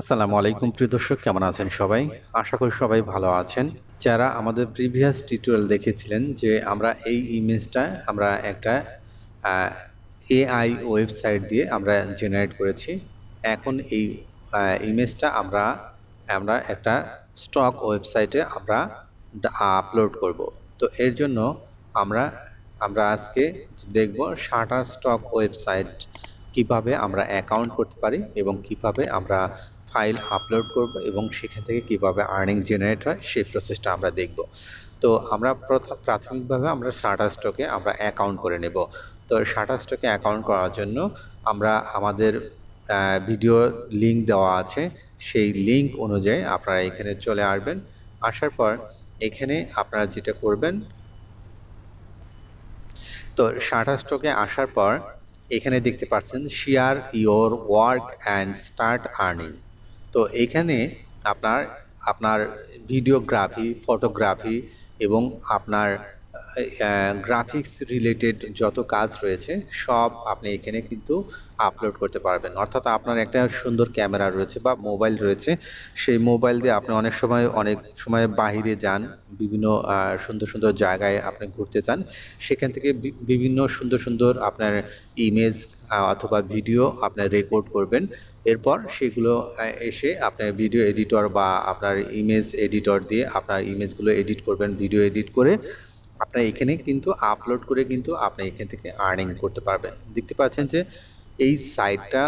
আসসালামু আলাইকুম প্রিয় দর্শক কেমন আছেন সবাই আশা করি সবাই ভালো আছেন যারা আমাদের প্রিভিয়াস টিউটোরিয়াল দেখেছিলেন যে আমরা এই ইমেজটা আমরা একটা এআই ওয়েবসাইট দিয়ে আমরা জেনারেট করেছি এখন এই ইমেজটা আমরা আমরা একটা স্টক ওয়েবসাইটে আমরা আপলোড করব তো এর জন্য আমরা আমরা আজকে দেখব শাটার স্টক ওয়েবসাইট কিভাবে আমরা অ্যাকাউন্ট করতে পারি এবং কিভাবে আমরা ফাইল আপলোড করব এবং সেখান থেকে কীভাবে আর্নিং জেনারেট হয় সেই প্রসেসটা আমরা দেখব তো আমরা প্রাথমিকভাবে আমরা সাটা স্টকে আমরা অ্যাকাউন্ট করে নেব তো সাটা স্টকে অ্যাকাউন্ট করার জন্য আমরা আমাদের ভিডিও লিঙ্ক দেওয়া আছে সেই লিঙ্ক অনুযায়ী আপনারা এখানে চলে আসবেন আসার পর এখানে আপনারা যেটা করবেন তো সাটা স্টকে আসার পর এখানে দেখতে পাচ্ছেন share your work and start earning তো এখানে আপনার আপনার ভিডিওগ্রাফি ফটোগ্রাফি এবং আপনার গ্রাফিক্স রিলেটেড যত কাজ রয়েছে সব আপনি এখানে কিন্তু আপলোড করতে পারবেন অর্থাৎ আপনার একটা সুন্দর ক্যামেরা রয়েছে বা মোবাইল রয়েছে সেই মোবাইল দিয়ে আপনি অনেক সময় অনেক সময় বাহিরে যান বিভিন্ন সুন্দর সুন্দর জায়গায় আপনি ঘুরতে চান সেখান থেকে বিভিন্ন সুন্দর সুন্দর আপনার ইমেজ অথবা ভিডিও আপনার রেকর্ড করবেন এরপর সেগুলো এসে আপনার ভিডিও এডিটর বা আপনার ইমেজ এডিটর দিয়ে আপনার ইমেজগুলো এডিট করবেন ভিডিও এডিট করে আপনার এখানে কিন্তু আপলোড করে কিন্তু আপনি এখান থেকে আর্নিং করতে পারবেন দেখতে পাচ্ছেন যে এই সাইটটা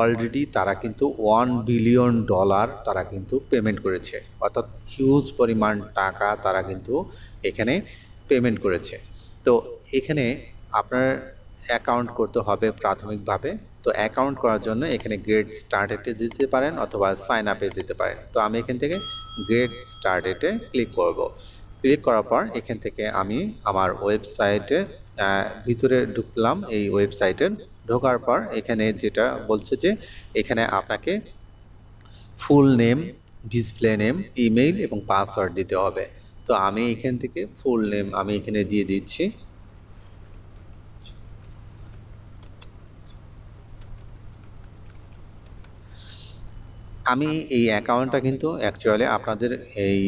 অলরেডি তারা কিন্তু ওয়ান বিলিয়ন ডলার তারা কিন্তু পেমেন্ট করেছে অর্থাৎ হিউজ পরিমাণ টাকা তারা কিন্তু এখানে পেমেন্ট করেছে তো এখানে আপনার অ্যাকাউন্ট করতে হবে প্রাথমিকভাবে তো অ্যাকাউন্ট করার জন্য এখানে গ্রেড স্টার্টেটে যেতে পারেন অথবা সাইন আপে যেতে পারেন তো আমি এখান থেকে গ্রেট স্টার্টেটে ক্লিক করব। ক্লিক করার পর এখান থেকে আমি আমার ওয়েবসাইটে ভিতরে ঢুকলাম এই ওয়েবসাইটের ঢোকার পর এখানে যেটা বলছে যে এখানে আপনাকে full name display name email এবং পাসওয়ার্ড দিতে হবে তো আমি এখান থেকে ফুল নেম আমি এখানে দিয়ে দিচ্ছি আমি এই অ্যাকাউন্টটা কিন্তু অ্যাকচুয়ালি আপনাদের এই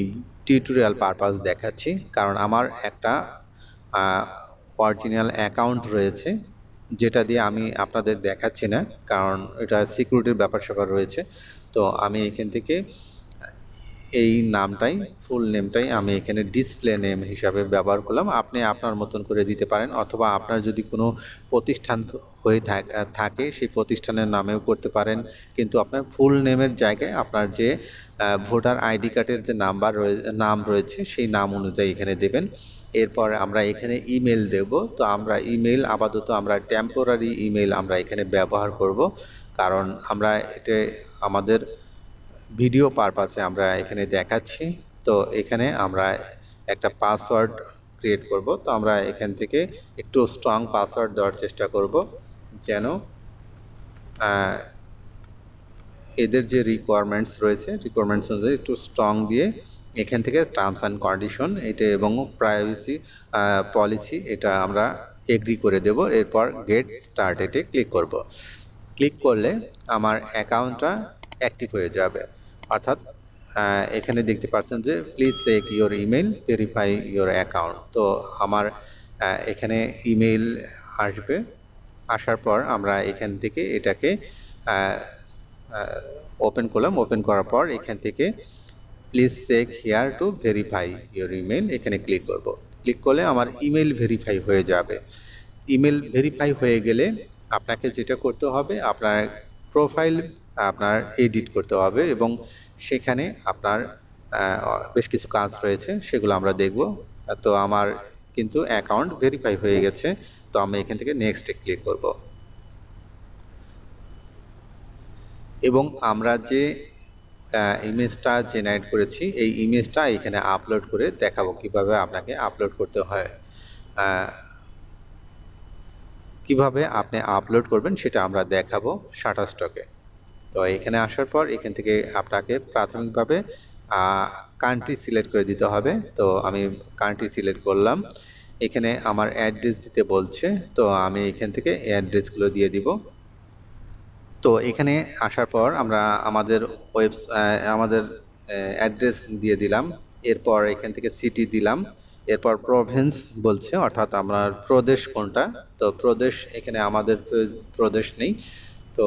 টিউটোরিয়াল পারপাস দেখাচ্ছি কারণ আমার একটা অরিজিনাল অ্যাকাউন্ট রয়েছে যেটা দিয়ে আমি আপনাদের দেখাচ্ছি না কারণ এটা সিকিউরিটির ব্যাপার স্যাপার রয়েছে তো আমি এখান থেকে এই নামটাই ফুল নেমটাই আমি এখানে ডিসপ্লে নেম হিসাবে ব্যবহার করলাম আপনি আপনার মতন করে দিতে পারেন অথবা আপনার যদি কোনো প্রতিষ্ঠান হয়ে থাকে সেই প্রতিষ্ঠানের নামেও করতে পারেন কিন্তু আপনার ফুল নেমের জায়গায় আপনার যে ভোটার আইডি কার্ডের যে নাম্বার রয়ে নাম রয়েছে সেই নাম অনুযায়ী এখানে দেবেন এরপর আমরা এখানে ইমেল দেব তো আমরা ইমেল আপাতত আমরা টেম্পোরারি ইমেল আমরা এখানে ব্যবহার করব কারণ আমরা এটা আমাদের ভিডিও পারপাসে আমরা এখানে দেখাচ্ছি তো এখানে আমরা একটা পাসওয়ার্ড ক্রিয়েট করব তো আমরা এখান থেকে একটু স্ট্রং পাসওয়ার্ড দেওয়ার চেষ্টা করব যেন এদের যে রিকোয়ারমেন্টস রয়েছে রিকোয়ারমেন্টস অনুযায়ী একটু স্ট্রং দিয়ে এখান থেকে টার্মস অ্যান্ড কন্ডিশন এটা এবং প্রাইভেসি পলিসি এটা আমরা এগ্রি করে দেব এরপর গেট স্টার্টেটে ক্লিক করব। ক্লিক করলে আমার অ্যাকাউন্টটা অ্যাক্টিভ হয়ে যাবে অর্থাৎ এখানে দেখতে পাচ্ছেন যে please check your email verify your account তো আমার এখানে ইমেল আসবে আসার পর আমরা এখান থেকে এটাকে ওপেন করলাম ওপেন করার পর এখান থেকে please check here to verify your email এখানে ক্লিক করব ক্লিক করলে আমার ইমেল ভেরিফাই হয়ে যাবে ইমেল ভেরিফাই হয়ে গেলে আপনাকে যেটা করতে হবে আপনার প্রোফাইল আপনার এডিট করতে হবে এবং সেখানে আপনার বেশ কিছু কাজ রয়েছে সেগুলো আমরা দেখব তো আমার কিন্তু অ্যাকাউন্ট ভেরিফাই হয়ে গেছে তো আমি এখান থেকে নেক্সটে ক্লিক করব এবং আমরা যে ইমেজটা জেনারেট করেছি এই ইমেজটা এখানে আপলোড করে দেখাবো কিভাবে আপনাকে আপলোড করতে হয় কিভাবে আপনি আপলোড করবেন সেটা আমরা দেখাবো শাটার স্টকে তো এখানে আসার পর এখান থেকে আপনাকে প্রাথমিকভাবে কান্ট্রি সিলেক্ট করে দিতে হবে তো আমি কান্ট্রি সিলেক্ট করলাম এখানে আমার অ্যাড্রেস দিতে বলছে তো আমি এখান থেকে অ্যাড্রেসগুলো দিয়ে দিব তো এখানে আসার পর আমরা আমাদের ওয়েবস আমাদের অ্যাড্রেস দিয়ে দিলাম এরপর এখান থেকে সিটি দিলাম এরপর প্রভিন্স বলছে অর্থাৎ আমরা প্রদেশ কোনটা তো প্রদেশ এখানে আমাদের প্রদেশ নেই তো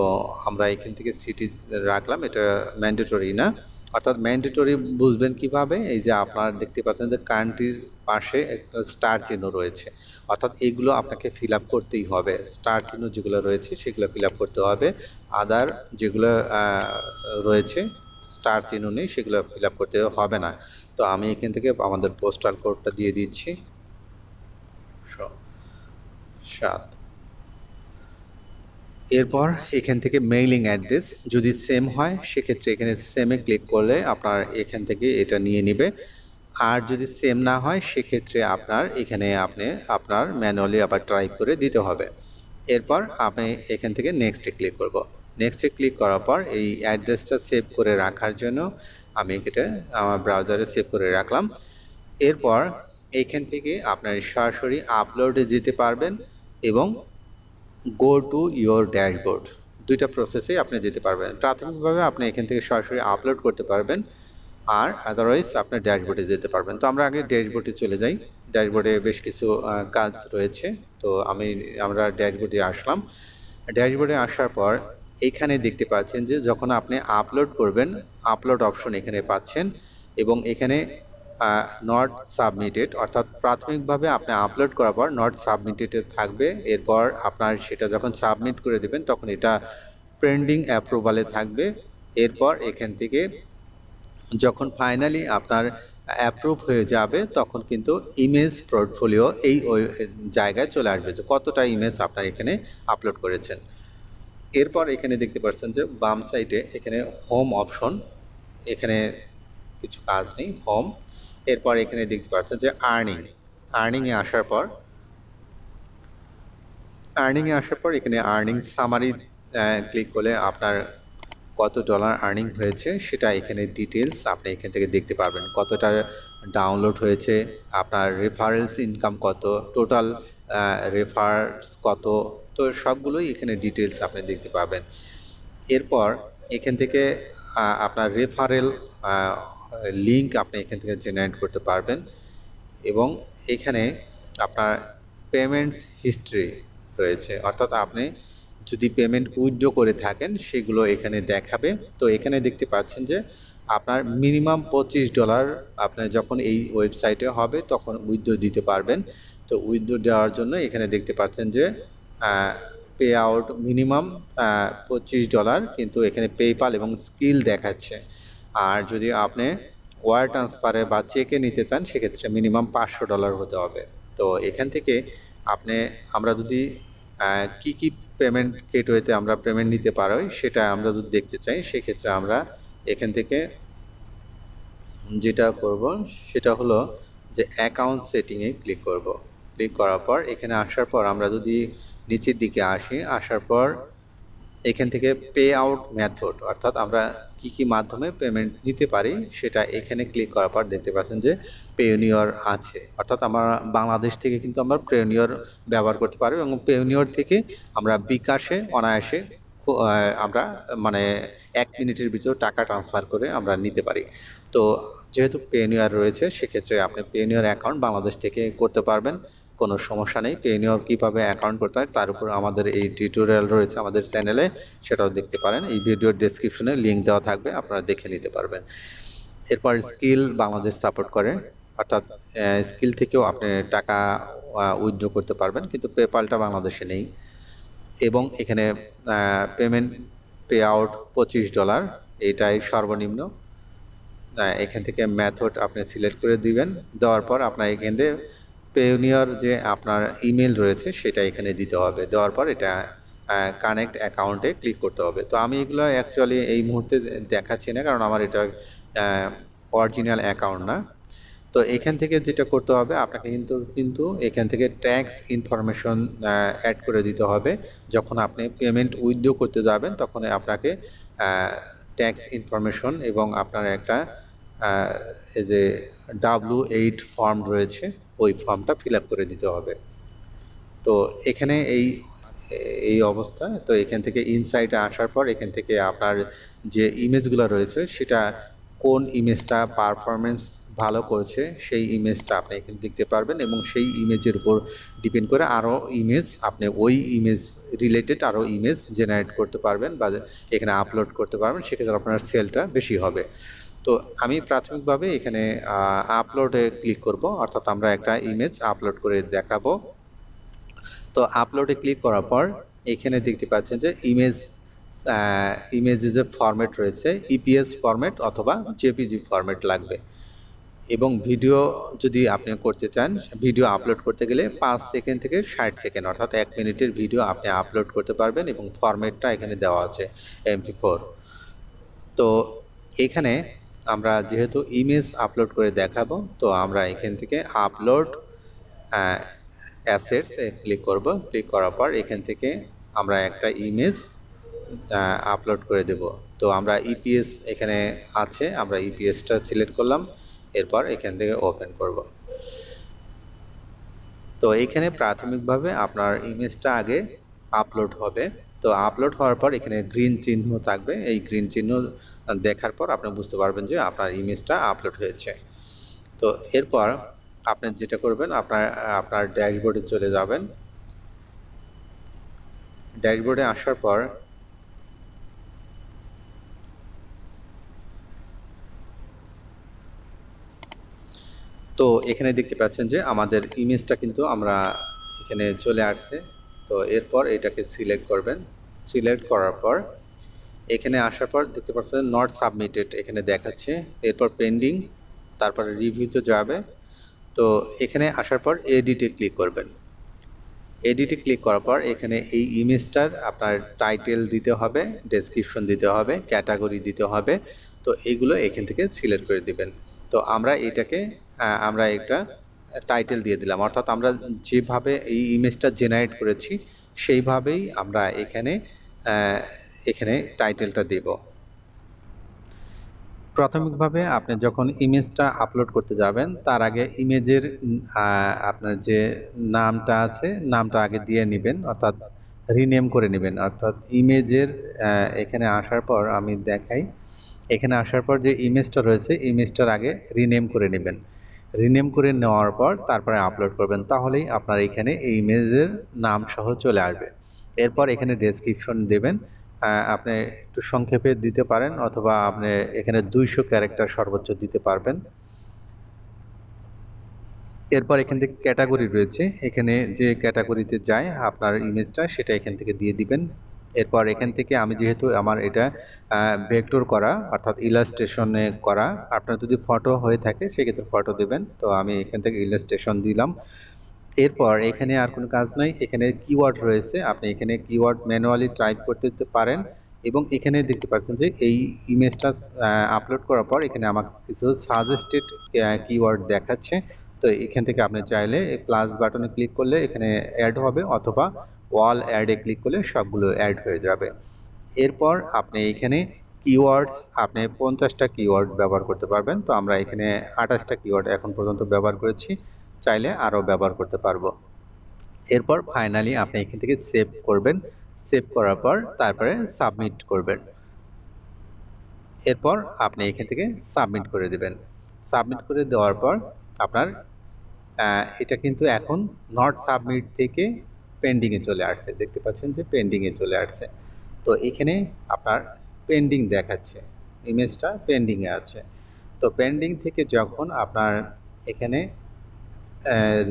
আমরা এখান থেকে সিটি রাখলাম এটা ম্যান্ডেটরি না অর্থাৎ ম্যান্ডেটরি বুঝবেন কিভাবে এই যে আপনারা দেখতে পাচ্ছেন যে কান্ট্রির পাশে একটা স্টার চিহ্ন রয়েছে অর্থাৎ এগুলো আপনাকে ফিল করতেই হবে স্টার চিহ্ন যেগুলো রয়েছে সেগুলো ফিল করতে হবে আদার যেগুলো রয়েছে স্টার চিহ্ন নেই সেগুলো ফিল করতে হবে না তো আমি এখান থেকে আমাদের পোস্টাল কোডটা দিয়ে দিচ্ছি সাত এরপর এখান থেকে মেইলিং অ্যাড্রেস যদি সেম হয় সেক্ষেত্রে এখানে সেমে ক্লিক করলে আপনার এখান থেকে এটা নিয়ে নেবে আর যদি সেম না হয় সেক্ষেত্রে আপনার এখানে আপনি আপনার ম্যানুয়ালি আবার ট্রাই করে দিতে হবে এরপর আপনি এখান থেকে নেক্সটে ক্লিক করব নেক্সটে ক্লিক করার পর এই অ্যাড্রেসটা সেভ করে রাখার জন্য আমি এটা আমার ব্রাউজারে সেভ করে রাখলাম এরপর এইখান থেকে আপনার সরাসরি আপলোডে যেতে পারবেন এবং গো টু ইয়োর ড্যাশবোর্ড দুইটা প্রসেসে আপনি যেতে পারবেন প্রাথমিকভাবে আপনি এখান থেকে সরাসরি আপলোড করতে পারবেন আর আদারওয়াইজ আপনার ড্যাশবোর্ডে যেতে পারবেন তো আমরা আগে ড্যাশবোর্ডে চলে যাই ড্যাশবোর্ডে বেশ কিছু কাজ রয়েছে তো আমি আমরা ড্যাশবোর্ডে আসলাম ড্যাশবোর্ডে আসার পর এখানে দেখতে পাচ্ছেন যে যখন আপনি আপলোড করবেন আপলোড অপশন এখানে পাচ্ছেন এবং এখানে নট সাবমিটেড অর্থাৎ প্রাথমিকভাবে আপনি আপলোড করার পর নট সাবমিটেডে থাকবে এরপর আপনার সেটা যখন সাবমিট করে দেবেন তখন এটা পেন্ডিং অ্যাপ্রুভালে থাকবে এরপর এখান থেকে যখন ফাইনালি আপনার অ্যাপ্রুভ হয়ে যাবে তখন কিন্তু ইমেজ পোর্টফোলিও এই জায়গায় চলে আসবে যে কতটা ইমেজ আপনার এখানে আপলোড করেছেন এরপর এখানে দেখতে পাচ্ছেন যে বাম সাইডে এখানে হোম অপশন এখানে কিছু কাজ নেই হোম এরপর এখানে দেখতে পাচ্ছ যে আর্নিং আর্নিংয়ে আসার পর আর্নিংয়ে আসার পর এখানে আর্নিং সামারি ক্লিক করলে আপনার কত ডলার আর্নিং হয়েছে সেটা এখানে ডিটেলস আপনি এখান থেকে দেখতে পারবেন কতটা ডাউনলোড হয়েছে আপনার রেফারেলস ইনকাম কত টোটাল রেফারস কত তো সবগুলোই এখানে ডিটেলস আপনি দেখতে পাবেন এরপর এখান থেকে আপনার রেফারেল লিঙ্ক আপনি এখান থেকে জেনারেট করতে পারবেন এবং এখানে আপনার পেমেন্টস হিস্ট্রি রয়েছে অর্থাৎ আপনি যদি পেমেন্ট উইথড্র করে থাকেন সেগুলো এখানে দেখাবে তো এখানে দেখতে পাচ্ছেন যে আপনার মিনিমাম পঁচিশ ডলার আপনার যখন এই ওয়েবসাইটে হবে তখন উইথড্র দিতে পারবেন তো উইথড্র দেওয়ার জন্য এখানে দেখতে পাচ্ছেন যে পে আউট মিনিমাম পঁচিশ ডলার কিন্তু এখানে পেপাল এবং স্কিল দেখাচ্ছে আর যদি আপনি ওয়ার ট্রান্সফারে বা চেকে নিতে চান সেক্ষেত্রে মিনিমাম পাঁচশো ডলার হতে হবে তো এখান থেকে আপনি আমরা যদি কি কি পেমেন্ট গেটওয়েতে আমরা পেমেন্ট নিতে পারি সেটা আমরা যদি দেখতে চাই সেক্ষেত্রে আমরা এখান থেকে যেটা করব সেটা হলো যে অ্যাকাউন্ট সেটিংয়ে ক্লিক করব ক্লিক করার পর এখানে আসার পর আমরা যদি নিচের দিকে আসি আসার পর এখান থেকে পে আউট মেথড অর্থাৎ আমরা কি কি মাধ্যমে পেমেন্ট নিতে পারি সেটা এখানে ক্লিক করার পর দেখতে পাচ্ছেন যে পেউনিয়র আছে অর্থাৎ আমরা বাংলাদেশ থেকে কিন্তু আমরা পেউনিয়র ব্যবহার করতে পারবো এবং পেউনিয়র থেকে আমরা বিকাশে অনায়াসে আমরা মানে এক মিনিটের ভিতরে টাকা ট্রান্সফার করে আমরা নিতে পারি তো যেহেতু পেনিয়ার রয়েছে সেক্ষেত্রে আপনি পেনিয়ার অ্যাকাউন্ট বাংলাদেশ থেকে করতে পারবেন কোনো সমস্যা নেই পেনিওর কীভাবে অ্যাকাউন্ট করতে হয় তার উপর আমাদের এই টিউটোরিয়াল রয়েছে আমাদের চ্যানেলে সেটাও দেখতে পারেন এই ভিডিওর ডিসক্রিপশনে লিঙ্ক দেওয়া থাকবে আপনারা দেখে নিতে পারবেন এরপর স্কিল বাংলাদেশ সাপোর্ট করে অর্থাৎ স্কিল থেকেও আপনি টাকা উইথড্র করতে পারবেন কিন্তু পেপালটা বাংলাদেশে নেই এবং এখানে পেমেন্ট পে আউট পঁচিশ ডলার এটাই সর্বনিম্ন এখান থেকে ম্যাথড আপনি সিলেক্ট করে দিবেন দেওয়ার পর আপনার এখান থেকে পেওনিয়ার যে আপনার ইমেল রয়েছে সেটা এখানে দিতে হবে দেওয়ার পর এটা কানেক্ট অ্যাকাউন্টে ক্লিক করতে হবে তো আমি এগুলো অ্যাকচুয়ালি এই মুহূর্তে দেখাচ্ছি না কারণ আমার এটা অরিজিনাল অ্যাকাউন্ট না তো এখান থেকে যেটা করতে হবে আপনাকে কিন্তু কিন্তু এখান থেকে ট্যাক্স ইনফরমেশন অ্যাড করে দিতে হবে যখন আপনি পেমেন্ট উইথড্রো করতে যাবেন তখন আপনাকে ট্যাক্স ইনফরমেশন এবং আপনার একটা যে ডাব্লু এইট ফর্ম রয়েছে ওই ফর্মটা ফিল করে দিতে হবে তো এখানে এই এই অবস্থা তো এখান থেকে ইনসাইটে আসার পর এখান থেকে আপনার যে ইমেজগুলো রয়েছে সেটা কোন ইমেজটা পারফরমেন্স ভালো করছে সেই ইমেজটা আপনি এখানে দেখতে পারবেন এবং সেই ইমেজের উপর ডিপেন্ড করে আরও ইমেজ আপনি ওই ইমেজ রিলেটেড আরও ইমেজ জেনারেট করতে পারবেন বা এখানে আপলোড করতে পারবেন সেক্ষেত্রে আপনার সেলটা বেশি হবে তো আমি প্রাথমিকভাবে এখানে আপলোডে ক্লিক করব অর্থাৎ আমরা একটা ইমেজ আপলোড করে দেখাবো তো আপলোডে ক্লিক করার পর এখানে দেখতে পাচ্ছেন যে ইমেজ ইমেজে যে ফর্ম্যাট রয়েছে ইপিএস e ফরম্যাট অথবা জেপিজি ফরম্যাট লাগবে এবং ভিডিও যদি আপনি করতে চান ভিডিও আপলোড করতে গেলে পাঁচ সেকেন্ড থেকে ষাট সেকেন্ড অর্থাৎ এক মিনিটের ভিডিও আপনি আপলোড করতে পারবেন এবং ফর্ম্যাটটা এখানে দেওয়া আছে এমপি ফোর তো এখানে আমরা যেহেতু ইমেজ আপলোড করে দেখাবো তো আমরা এখান থেকে আপলোড অ্যাসেটস ক্লিক করব ক্লিক করার পর এখান থেকে আমরা একটা ইমেজ আপলোড করে দেব তো আমরা ইপিএস এখানে আছে আমরা ইপিএসটা সিলেক্ট করলাম এরপর এখান থেকে ওপেন করব তো এইখানে প্রাথমিকভাবে আপনার ইমেজটা আগে আপলোড হবে তো আপলোড হওয়ার পর এখানে গ্রিন চিহ্ন থাকবে এই গ্রিন চিহ্ন দেখার পর আপনি বুঝতে পারবেন যে আপনার ইমেজটা আপলোড হয়েছে তো এরপর আপনি যেটা করবেন আপনার আপনার ড্যাশবোর্ডে চলে যাবেন ড্যাশবোর্ডে আসার পর তো এখানে দেখতে পাচ্ছেন যে আমাদের ইমেজটা কিন্তু আমরা এখানে চলে আসছে তো এরপর এটাকে সিলেক্ট করবেন সিলেক্ট করার পর এখানে আসার পর দেখতে পাচ্ছেন নট সাবমিটেড এখানে দেখাচ্ছে এরপর পেন্ডিং তারপরে রিভিউতে যাবে তো এখানে আসার পর এডিটে ক্লিক করবেন এডিটে ক্লিক করার পর এখানে এই ইমেজটার আপনার টাইটেল দিতে হবে ডেসক্রিপশন দিতে হবে ক্যাটাগরি দিতে হবে তো এগুলো এখান থেকে সিলেক্ট করে দিবেন তো আমরা এটাকে আমরা একটা টাইটেল দিয়ে দিলাম অর্থাৎ আমরা যেভাবে এই ইমেজটা জেনারেট করেছি সেইভাবেই আমরা এখানে এখানে টাইটেলটা দেব প্রাথমিকভাবে আপনি যখন ইমেজটা আপলোড করতে যাবেন তার আগে ইমেজের আপনার যে নামটা আছে নামটা আগে দিয়ে নেবেন অর্থাৎ রিনেম করে নেবেন অর্থাৎ ইমেজের এখানে আসার পর আমি দেখাই এখানে আসার পর যে ইমেজটা রয়েছে ইমেজটার আগে রিনেম করে নেবেন রিনেম করে নেওয়ার পর তারপরে আপলোড করবেন তাহলেই আপনার এখানে এই ইমেজের নাম সহ চলে আসবে এরপর এখানে ডেসক্রিপশন দেবেন আপনি একটু সংক্ষেপে দিতে পারেন অথবা আপনি এখানে দুইশো ক্যারেক্টার সর্বোচ্চ দিতে পারবেন এরপর এখান থেকে ক্যাটাগরি রয়েছে এখানে যে ক্যাটাগরিতে যায় আপনার ইমেজটা সেটা এখান থেকে দিয়ে দিবেন এরপর এখান থেকে আমি যেহেতু আমার এটা ভেক্টর করা অর্থাৎ ইলাস্ট্রেশনে করা আপনার যদি ফটো হয়ে থাকে সেক্ষেত্রে ফটো দেবেন তো আমি এখান থেকে ইলাস্ট্রেশন দিলাম এরপর এখানে আর কোনো কাজ নাই এখানে কিওয়ার্ড রয়েছে আপনি এখানে কিওয়ার্ড ম্যানুয়ালি টাইপ করতে পারেন এবং এখানে দেখতে পাচ্ছেন যে এই ইমেজটা আপলোড করার পর এখানে আমাকে কিছু সাজেস্টেড কিওয়ার্ড দেখাচ্ছে তো এখান থেকে আপনি চাইলে প্লাস বাটনে ক্লিক করলে এখানে অ্যাড হবে অথবা ওয়াল অ্যাডে ক্লিক করলে সবগুলো অ্যাড হয়ে যাবে এরপর আপনি এখানে কিওয়ার্ডস আপনি পঞ্চাশটা কিওয়ার্ড ব্যবহার করতে পারবেন তো আমরা এখানে আঠাশটা কিওয়ার্ড এখন পর্যন্ত ব্যবহার করেছি চাইলে আরও ব্যবহার করতে পারবো এরপর ফাইনালি আপনি এখান থেকে সেভ করবেন সেভ করার পর তারপরে সাবমিট করবেন এরপর আপনি এখান থেকে সাবমিট করে দেবেন সাবমিট করে দেওয়ার পর আপনার এটা কিন্তু এখন নট সাবমিট থেকে পেন্ডিংয়ে চলে আসছে দেখতে পাচ্ছেন যে পেন্ডিংয়ে চলে আসছে তো এখানে আপনার পেন্ডিং দেখাচ্ছে ইমেজটা পেন্ডিংয়ে আছে তো পেন্ডিং থেকে যখন আপনার এখানে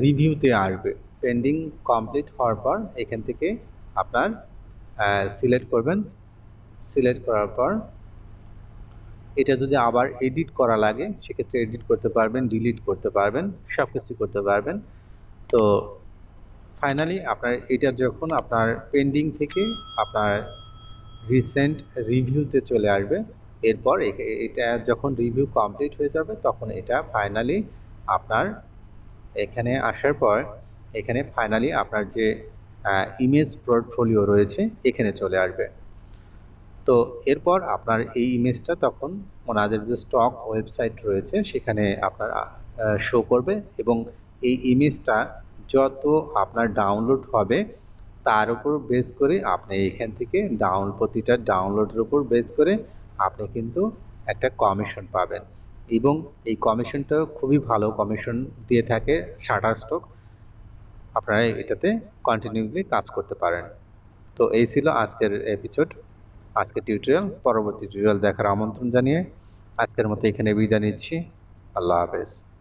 রিভিউতে আসবে পেন্ডিং কমপ্লিট হওয়ার পর এখান থেকে আপনার সিলেক্ট করবেন সিলেক্ট করার পর এটা যদি আবার এডিট করা লাগে সেক্ষেত্রে এডিট করতে পারবেন ডিলিট করতে পারবেন সব কিছু করতে পারবেন তো ফাইনালি আপনার এটা যখন আপনার পেন্ডিং থেকে আপনার রিসেন্ট রিভিউতে চলে আসবে এরপর এটা যখন রিভিউ কমপ্লিট হয়ে যাবে তখন এটা ফাইনালি আপনার এখানে আসার পর এখানে ফাইনালি আপনার যে ইমেজ পোর্টফোলিও রয়েছে এখানে চলে আসবে তো এরপর আপনার এই ইমেজটা তখন ওনাদের যে স্টক ওয়েবসাইট রয়েছে সেখানে আপনার শো করবে এবং এই ইমেজটা যত আপনার ডাউনলোড হবে তার উপর বেস করে আপনি এখান থেকে ডাউন প্রতিটা ডাউনলোডের উপর বেস করে আপনি কিন্তু একটা কমিশন পাবেন এবং এই কমিশনটা খুবই ভালো কমিশন দিয়ে থাকে শাটার স্টক আপনারা এটাতে কন্টিনিউলি কাজ করতে পারেন তো এই ছিল আজকের এপিসোড আজকের টিউটোরিয়াল পরবর্তী টিউটোরিয়াল দেখার আমন্ত্রণ জানিয়ে আজকের মতো এখানে বিদায় নিচ্ছি আল্লাহ হাফেজ